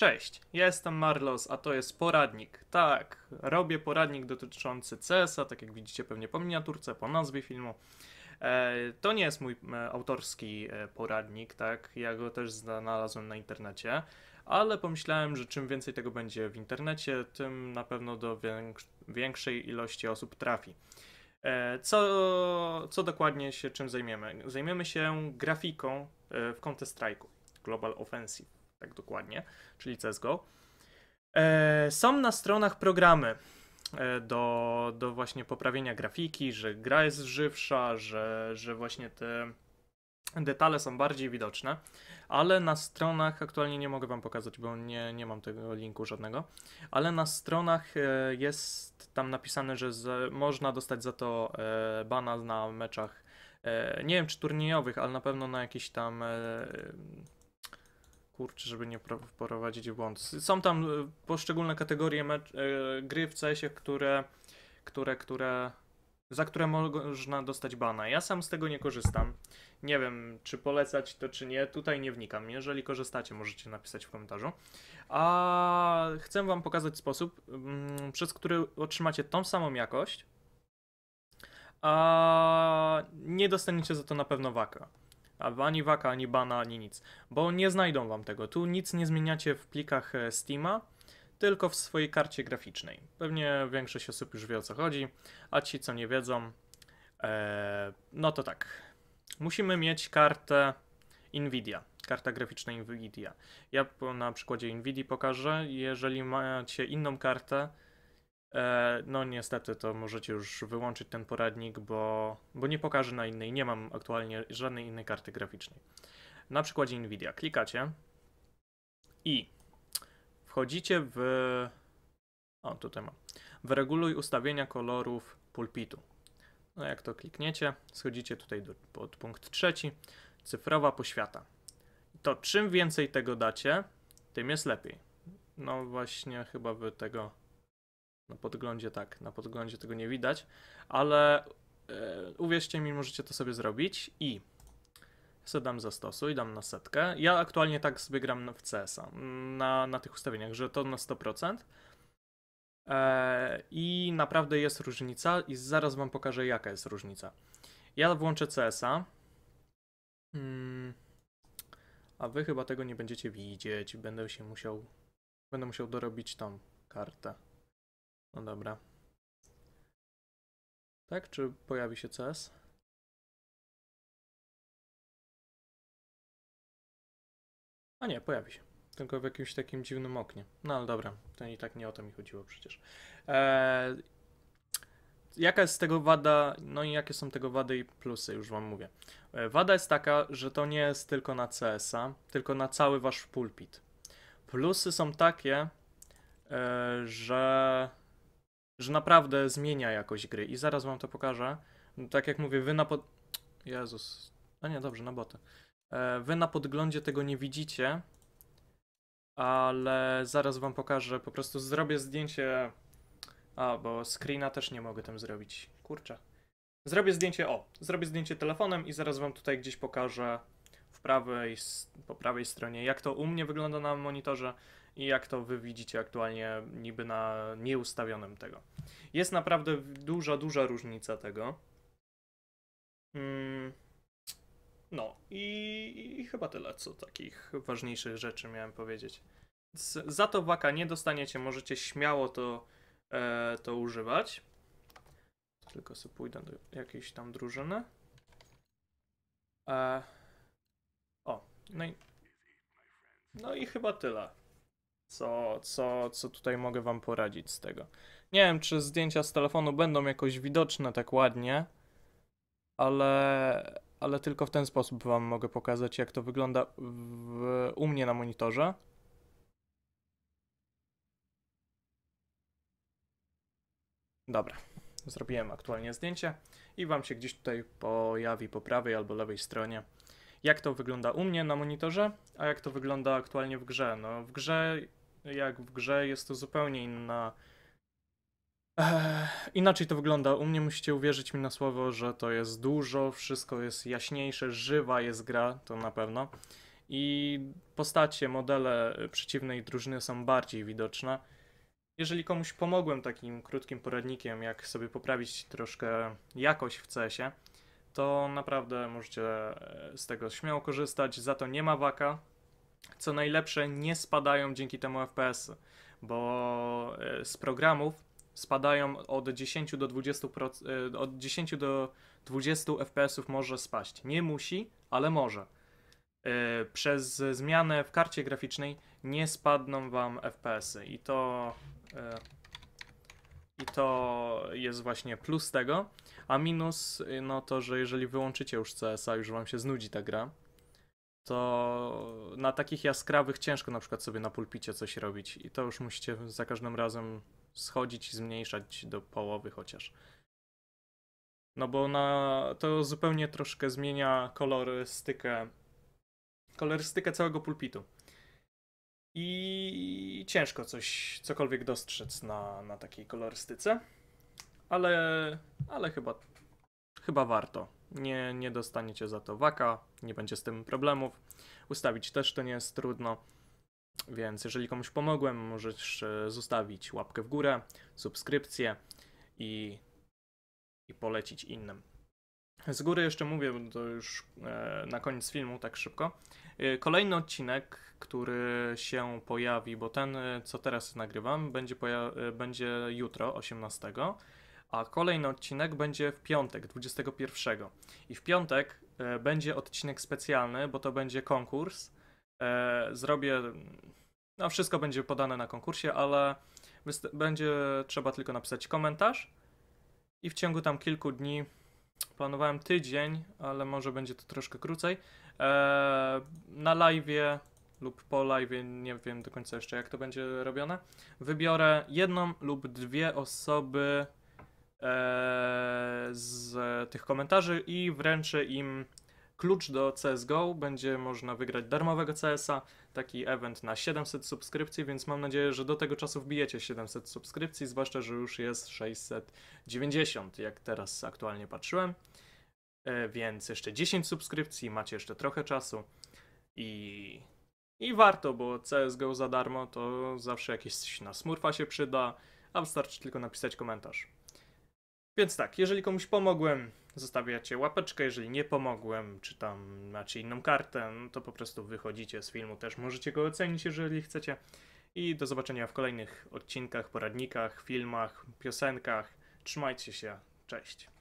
Cześć, jestem Marlos, a to jest poradnik. Tak, robię poradnik dotyczący CS-a, tak jak widzicie pewnie po miniaturce, po nazwie filmu. E, to nie jest mój e, autorski e, poradnik, tak, ja go też znalazłem na internecie, ale pomyślałem, że czym więcej tego będzie w internecie, tym na pewno do większej ilości osób trafi. Co, co dokładnie się czym zajmiemy? Zajmiemy się grafiką w Counter-Strike'u Global Offensive tak dokładnie, czyli CSGO. E, są na stronach programy e, do, do właśnie poprawienia grafiki, że gra jest żywsza, że, że właśnie te detale są bardziej widoczne, ale na stronach, aktualnie nie mogę Wam pokazać, bo nie, nie mam tego linku żadnego, ale na stronach e, jest tam napisane, że z, można dostać za to bana na meczach, nie wiem czy turniejowych, ale na pewno na jakichś tam kurczę, żeby nie wprowadzić w błąd. Są tam y, poszczególne kategorie mecz, y, gry w CS-ie, które, które, które, za które można dostać bana. Ja sam z tego nie korzystam. Nie wiem, czy polecać to, czy nie. Tutaj nie wnikam. Jeżeli korzystacie, możecie napisać w komentarzu. A chcę Wam pokazać sposób, mm, przez który otrzymacie tą samą jakość, a nie dostaniecie za to na pewno waka ani waka, ani bana, ani nic, bo nie znajdą wam tego. Tu nic nie zmieniacie w plikach e, Steama, tylko w swojej karcie graficznej. Pewnie większość osób już wie o co chodzi, a ci co nie wiedzą, e, no to tak. Musimy mieć kartę Nvidia, karta graficzna Nvidia. Ja na przykładzie Nvidia pokażę, jeżeli macie inną kartę, E, no niestety to możecie już wyłączyć ten poradnik, bo, bo nie pokażę na innej, nie mam aktualnie żadnej innej karty graficznej. Na przykładzie Nvidia klikacie i wchodzicie w... O, tutaj mam. reguluj ustawienia kolorów pulpitu. No jak to klikniecie, schodzicie tutaj do, pod punkt trzeci, cyfrowa poświata. To czym więcej tego dacie, tym jest lepiej. No właśnie chyba by tego na podglądzie tak, na podglądzie tego nie widać, ale e, uwierzcie mi, możecie to sobie zrobić i sobie dam zastosuj, dam na setkę. Ja aktualnie tak sobie gram w CS-a, na, na tych ustawieniach, że to na 100%. E, I naprawdę jest różnica i zaraz wam pokażę jaka jest różnica. Ja włączę CS-a. Hmm, a wy chyba tego nie będziecie widzieć. Będę się musiał. Będę musiał dorobić tą kartę. No dobra. Tak, czy pojawi się CS? A nie, pojawi się. Tylko w jakimś takim dziwnym oknie. No ale dobra, to i tak nie o to mi chodziło przecież. Eee, jaka jest tego wada, no i jakie są tego wady i plusy, już wam mówię. Eee, wada jest taka, że to nie jest tylko na CS-a, tylko na cały wasz pulpit. Plusy są takie, eee, że że naprawdę zmienia jakość gry i zaraz wam to pokażę. Tak jak mówię, wy na pod... Jezus. No nie, dobrze, na boty. E, wy na podglądzie tego nie widzicie, ale zaraz wam pokażę. Po prostu zrobię zdjęcie... A, bo screena też nie mogę tam zrobić. Kurczę. Zrobię zdjęcie, o, zrobię zdjęcie telefonem i zaraz wam tutaj gdzieś pokażę w prawej, po prawej stronie, jak to u mnie wygląda na monitorze i jak to wy widzicie aktualnie niby na nieustawionym tego. Jest naprawdę duża, duża różnica tego. Mm. No i, i chyba tyle, co takich ważniejszych rzeczy miałem powiedzieć. Z, za to waka nie dostaniecie, możecie śmiało to, e, to używać. Tylko sobie pójdę do jakiejś tam drużyny. E, o, no i, no i chyba tyle co, co, co tutaj mogę wam poradzić z tego. Nie wiem, czy zdjęcia z telefonu będą jakoś widoczne tak ładnie, ale, ale tylko w ten sposób wam mogę pokazać, jak to wygląda w, w, u mnie na monitorze. Dobra, zrobiłem aktualnie zdjęcie i wam się gdzieś tutaj pojawi po prawej albo lewej stronie jak to wygląda u mnie na monitorze, a jak to wygląda aktualnie w grze. No, w grze jak w grze jest to zupełnie inna. Eee, inaczej to wygląda. U mnie musicie uwierzyć mi na słowo, że to jest dużo, wszystko jest jaśniejsze, żywa jest gra, to na pewno. I postacie, modele przeciwnej drużyny są bardziej widoczne. Jeżeli komuś pomogłem takim krótkim poradnikiem, jak sobie poprawić troszkę jakość w CS-ie, to naprawdę możecie z tego śmiało korzystać. Za to nie ma waka, co najlepsze, nie spadają dzięki temu FPS-y, bo e, z programów spadają od 10 do 20%, e, od 10 do 20 FPS-ów może spaść. Nie musi, ale może. E, przez zmianę w karcie graficznej nie spadną wam FPS-y i to i to jest właśnie plus tego, a minus no to, że jeżeli wyłączycie już CSa, już wam się znudzi ta gra to na takich jaskrawych ciężko na przykład sobie na pulpicie coś robić i to już musicie za każdym razem schodzić i zmniejszać do połowy chociaż. No bo na, to zupełnie troszkę zmienia kolorystykę, kolorystykę całego pulpitu. I ciężko coś, cokolwiek dostrzec na, na takiej kolorystyce, ale, ale chyba, chyba warto nie, nie dostaniecie za to waka, nie będzie z tym problemów. Ustawić też to nie jest trudno. Więc jeżeli komuś pomogłem, możesz e, zostawić łapkę w górę, subskrypcję i, i polecić innym. Z góry jeszcze mówię, bo to już e, na koniec filmu, tak szybko. E, kolejny odcinek, który się pojawi, bo ten, co teraz nagrywam, będzie, poja- będzie jutro, 18 a kolejny odcinek będzie w piątek, 21. I w piątek e, będzie odcinek specjalny, bo to będzie konkurs. E, zrobię. No, wszystko będzie podane na konkursie, ale będzie trzeba tylko napisać komentarz. I w ciągu tam kilku dni, planowałem tydzień, ale może będzie to troszkę krócej, e, na live lub po live, nie wiem do końca jeszcze jak to będzie robione, wybiorę jedną lub dwie osoby E, z tych komentarzy i wręczę im klucz do CSGO. Będzie można wygrać darmowego CS-a, taki event na 700 subskrypcji, więc mam nadzieję, że do tego czasu wbijecie 700 subskrypcji, zwłaszcza, że już jest 690, jak teraz aktualnie patrzyłem. E, więc jeszcze 10 subskrypcji, macie jeszcze trochę czasu i, i warto, bo CSGO za darmo to zawsze jakieś na smurfa się przyda, a wystarczy tylko napisać komentarz. Więc tak, jeżeli komuś pomogłem, zostawiacie łapeczkę, jeżeli nie pomogłem, czy tam macie inną kartę, no to po prostu wychodzicie z filmu, też możecie go ocenić, jeżeli chcecie. I do zobaczenia w kolejnych odcinkach, poradnikach, filmach, piosenkach. Trzymajcie się, cześć.